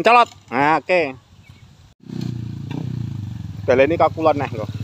mencolot nah oke okay. bale ini kakulan nih kok